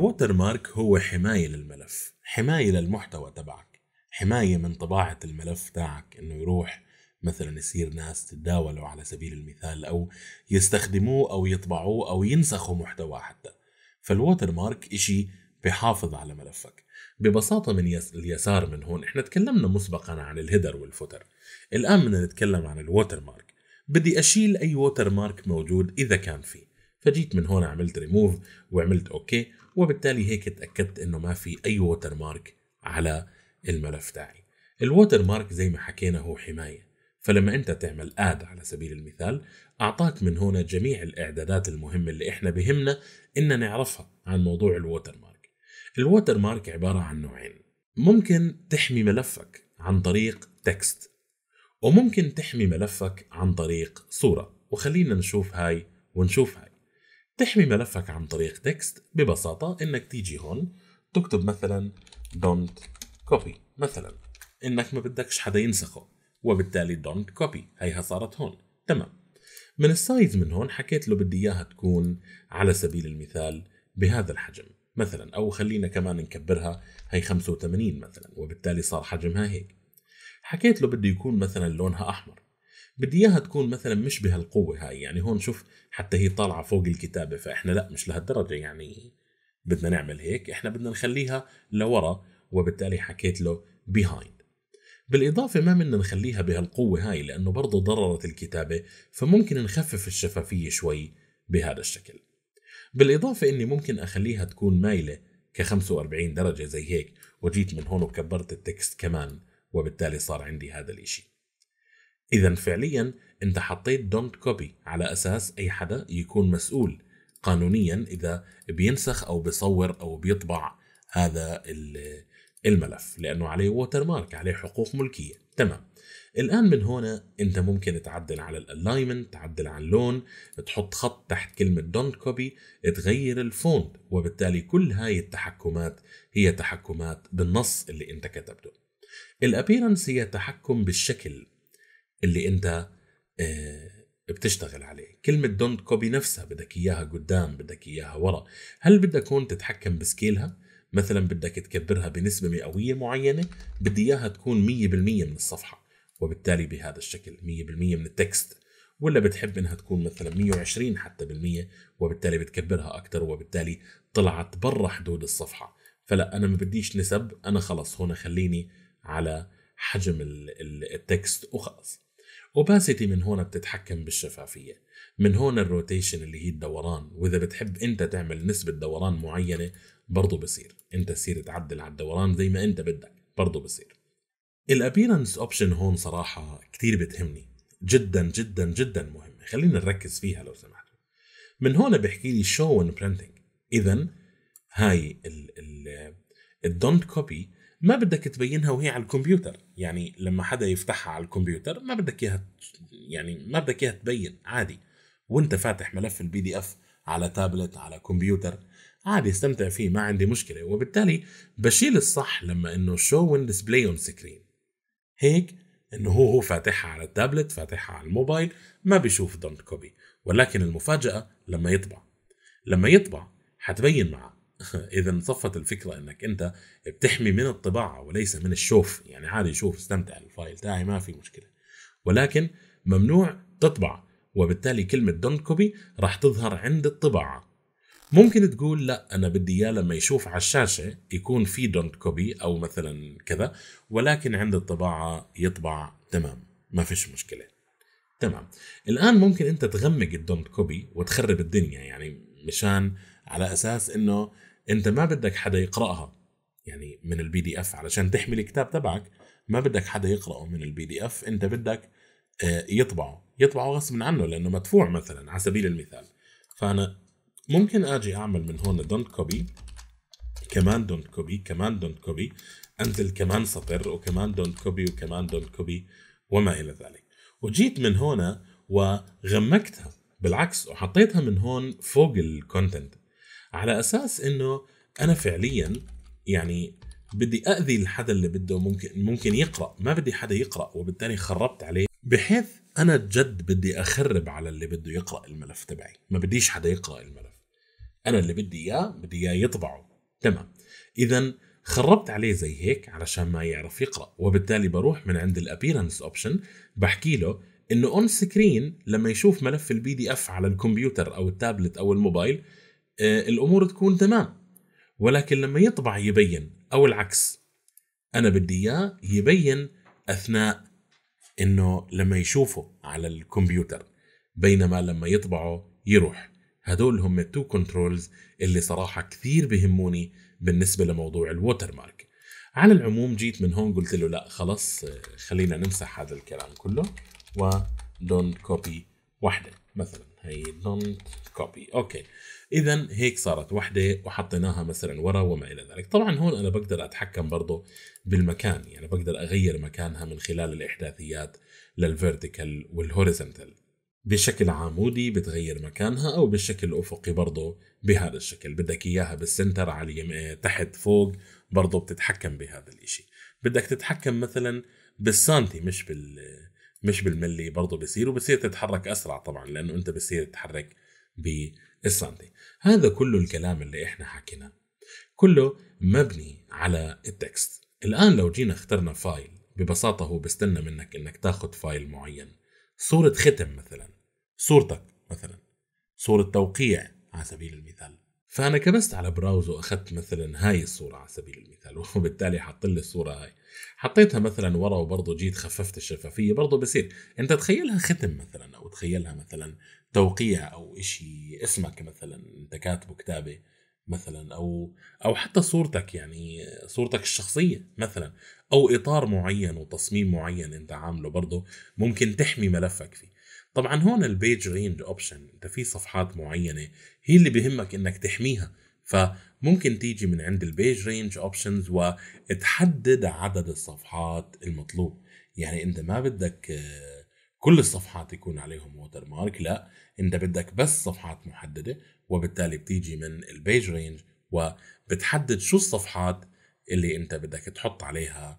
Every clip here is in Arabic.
الووتر مارك هو حماية للملف حماية للمحتوى تبعك حماية من طباعة الملف تاعك انه يروح مثلا يصير ناس تتداولوا على سبيل المثال او يستخدموه او يطبعوه او ينسخوا محتوى حتى فالووتر مارك اشي بحافظ على ملفك ببساطة من يس... اليسار من هون احنا تكلمنا مسبقا عن الهيدر والفوتر الآن بدنا نتكلم عن الووتر مارك بدي أشيل أي ووتر مارك موجود إذا كان فيه فجيت من هون عملت ريموف وعملت اوكي وبالتالي هيك تاكدت انه ما في اي ووتر مارك على الملف تاعي الووتر مارك زي ما حكينا هو حمايه فلما انت تعمل اد على سبيل المثال اعطاك من هنا جميع الاعدادات المهمه اللي احنا بهمنا ان نعرفها عن موضوع الووتر مارك الووتر مارك عباره عن نوعين ممكن تحمي ملفك عن طريق تكست وممكن تحمي ملفك عن طريق صوره وخلينا نشوف هاي ونشوف هاي تحمي ملفك عن طريق تكست ببساطة إنك تيجي هون تكتب مثلا don't copy مثلا إنك ما بدكش حدا ينسخه وبالتالي don't copy هيها صارت هون تمام من السايز من هون حكيت له بدي إياها تكون على سبيل المثال بهذا الحجم مثلا أو خلينا كمان نكبرها هي 85 مثلا وبالتالي صار حجمها هيك حكيت له بده يكون مثلا لونها أحمر بدي اياها تكون مثلا مش بهالقوه هاي يعني هون شوف حتى هي طالعه فوق الكتابه فاحنا لا مش لهالدرجه يعني بدنا نعمل هيك احنا بدنا نخليها لورا وبالتالي حكيت له بيهايند بالإضافة ما بدنا نخليها بهالقوة هاي لأنه برضه ضررت الكتابة فممكن نخفف الشفافية شوي بهذا الشكل بالإضافة أني ممكن أخليها تكون مايلة ك 45 درجة زي هيك وجيت من هون وكبرت التكست كمان وبالتالي صار عندي هذا الإشي اذا فعليا انت حطيت دونت كوبي على اساس اي حدا يكون مسؤول قانونيا اذا بينسخ او بيصور او بيطبع هذا الملف لانه عليه ووتر مارك عليه حقوق ملكيه تمام الان من هنا انت ممكن تعدل على الألايمنت تعدل على اللون تحط خط تحت كلمه دونت كوبي تغير الفوند وبالتالي كل هاي التحكمات هي تحكمات بالنص اللي انت كتبته الابيرنس هي تحكم بالشكل اللي انت آه، بتشتغل عليه كلمة دونت كوبي نفسها بدك إياها قدام بدك إياها ورا هل بدك هون تتحكم بسكيلها مثلا بدك تكبرها بنسبة مئوية معينة بدي إياها تكون 100% من الصفحة وبالتالي بهذا الشكل 100% من التكست ولا بتحب انها تكون مثلا 120 حتى بالمية وبالتالي بتكبرها اكثر وبالتالي طلعت برا حدود الصفحة فلا انا ما بديش نسب انا خلص هون خليني على حجم التكست وخلص اوباسيتي من هون بتتحكم بالشفافية من هون الروتيشن اللي هي الدوران واذا بتحب انت تعمل نسبة دوران معينة برضو بصير انت تصير تعدل على الدوران زي ما انت بدك برضو بصير الابيرنس اوبشن هون صراحة كتير بتهمني جدا جدا جدا مهمة خلينا نركز فيها لو سمحتوا من هون بحكي لي شو and printing اذا هاي ال ال الدونت كوبي ما بدك تبينها وهي على الكمبيوتر يعني لما حدا يفتحها على الكمبيوتر ما بدك اياها يعني ما بدك اياها تبين عادي وانت فاتح ملف البي دي اف على تابلت على كمبيوتر عادي استمتع فيه ما عندي مشكله وبالتالي بشيل الصح لما انه شو وين ديسبلاي اون سكرين هيك انه هو هو فاتحها على التابلت فاتحها على الموبايل ما بيشوف دونت كوبي ولكن المفاجاه لما يطبع لما يطبع حتبين معك اذا صفت الفكره انك انت بتحمي من الطباعه وليس من الشوف يعني عادي شوف استمتع الفايل تاعي ما في مشكله ولكن ممنوع تطبع وبالتالي كلمه دونت كوبي راح تظهر عند الطباعه ممكن تقول لا انا بدي اياه لما يشوف على الشاشه يكون في دونت كوبي او مثلا كذا ولكن عند الطباعه يطبع تمام ما فيش مشكله تمام الان ممكن انت تغمق الدونت كوبي وتخرب الدنيا يعني مشان على اساس انه انت ما بدك حدا يقراها يعني من البي دي اف علشان تحمي الكتاب تبعك ما بدك حدا يقراه من البي دي اف انت بدك آه، يطبعه يطبعه غصب عنه لانه مدفوع مثلا على سبيل المثال فانا ممكن اجي اعمل من هون دونت كوبي كمان دونت كوبي كمان دونت كوبي انزل كمان سطر وكمان دونت كوبي وكمان دونت كوبي وما الى ذلك وجيت من هنا وغمكتها بالعكس وحطيتها من هون فوق الكونتنت على اساس انه انا فعليا يعني بدي اذي الحدا اللي بده ممكن ممكن يقرا ما بدي حدا يقرا وبالتالي خربت عليه بحيث انا جد بدي اخرب على اللي بده يقرا الملف تبعي ما بديش حدا يقرا الملف انا اللي بدي اياه بدي اياه يطبعه تمام اذا خربت عليه زي هيك علشان ما يعرف يقرا وبالتالي بروح من عند الابيرنس اوبشن بحكي له انه اون سكرين لما يشوف ملف البي دي اف على الكمبيوتر او التابلت او الموبايل آه، الامور تكون تمام ولكن لما يطبع يبين او العكس انا بدي اياه يبين اثناء انه لما يشوفه على الكمبيوتر بينما لما يطبعه يروح هذول هم التو كنترولز اللي صراحة كثير بهموني بالنسبة لموضوع الووتر مارك على العموم جيت من هون قلت له لا خلص آه، خلينا نمسح هذا الكلام كله و don't copy واحدة مثلا هي don't copy اوكي اذا هيك صارت وحده وحطيناها مثلا ورا وما الى ذلك طبعا هون انا بقدر اتحكم برضه بالمكان يعني بقدر اغير مكانها من خلال الاحداثيات للفيرتيكال والهوريزونتال بشكل عمودي بتغير مكانها او بالشكل الافقي برضه بهذا الشكل بدك اياها بالسنتر على اليمين آه، تحت فوق برضه بتتحكم بهذا الاشي بدك تتحكم مثلا بالسانتي مش بال مش بالملي برضه بصير وبصير تتحرك اسرع طبعا لانه انت بصير تتحرك ب السنتي هذا كله الكلام اللي احنا حكيناه كله مبني على التكست الآن لو جينا اخترنا فايل ببساطة هو بستنى منك انك تاخد فايل معين صورة ختم مثلا صورتك مثلا صورة توقيع على سبيل المثال فانا كبست على براوز واخذت مثلا هاي الصوره على سبيل المثال وبالتالي حط لي الصوره هاي حطيتها مثلا ورا وبرضه جيت خففت الشفافيه برضه بصير انت تخيلها ختم مثلا او تخيلها مثلا توقيع او إشي اسمك مثلا انت كاتبه كتابه مثلا او او حتى صورتك يعني صورتك الشخصيه مثلا او اطار معين وتصميم معين انت عامله برضه ممكن تحمي ملفك فيه طبعا هون البيج رينج اوبشن انت في صفحات معينه هي اللي بهمك انك تحميها فممكن تيجي من عند البيج رينج اوبشنز وتحدد عدد الصفحات المطلوب يعني انت ما بدك آه، كل الصفحات يكون عليهم ووتر مارك لا انت بدك بس صفحات محدده وبالتالي بتيجي من البيج رينج وبتحدد شو الصفحات اللي انت بدك تحط عليها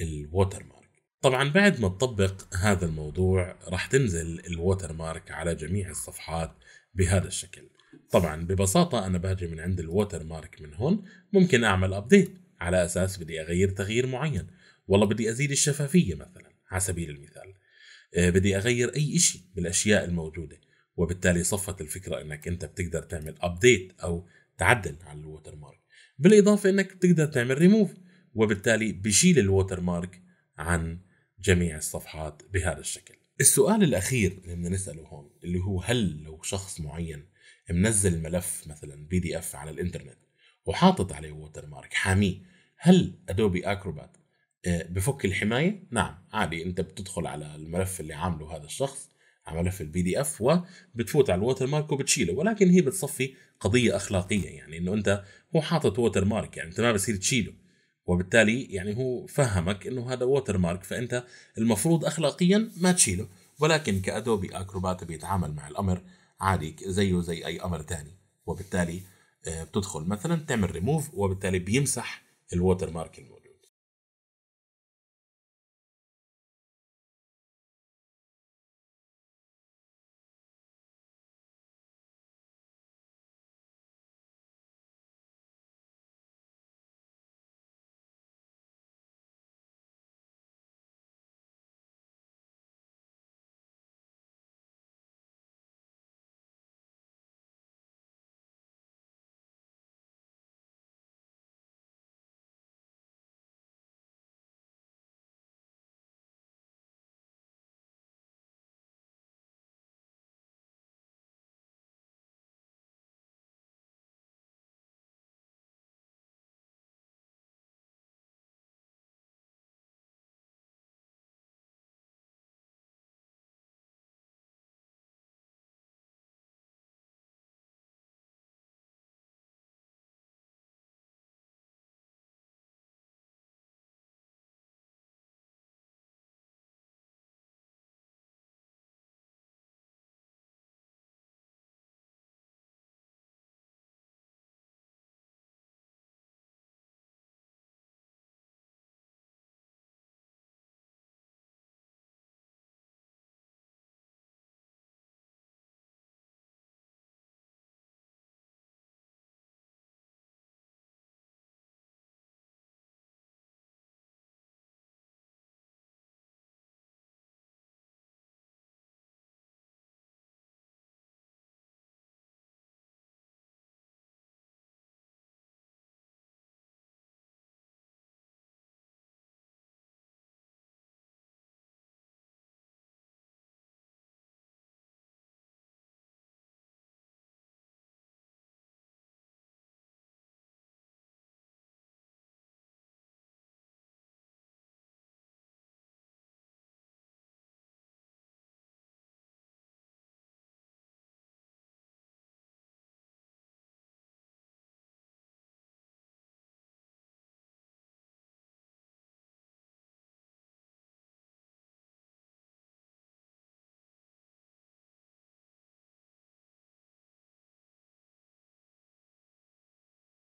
الووتر مارك طبعا بعد ما تطبق هذا الموضوع راح تنزل الووتر مارك على جميع الصفحات بهذا الشكل طبعا ببساطة أنا باجي من عند الووتر مارك من هون ممكن أعمل أبديت على أساس بدي أغير تغيير معين والله بدي أزيد الشفافية مثلا على سبيل المثال آه، بدي أغير أي إشي بالأشياء الموجودة وبالتالي صفت الفكرة أنك أنت بتقدر تعمل أبديت أو تعدل على الووتر مارك بالإضافة أنك بتقدر تعمل ريموف وبالتالي بشيل الووتر مارك عن جميع الصفحات بهذا الشكل السؤال الأخير اللي بدنا نسأله هون اللي هو هل لو شخص معين منزل ملف مثلا بي دي اف على الانترنت وحاطط عليه ووتر مارك حاميه هل ادوبي اكروبات آه، بفك الحمايه؟ نعم عادي انت بتدخل على الملف اللي عامله هذا الشخص على ملف البي دي اف وبتفوت على الووتر مارك وبتشيله ولكن هي بتصفي قضيه اخلاقيه يعني انه انت هو حاطط ووتر مارك يعني انت ما بصير تشيله وبالتالي يعني هو فهمك انه هذا ووتر مارك فانت المفروض اخلاقيا ما تشيله ولكن كادوبي اكروبات بيتعامل مع الامر عادي زيه زي اي امر تاني وبالتالي آه، بتدخل مثلا تعمل ريموف وبالتالي بيمسح الووتر مارك الموجود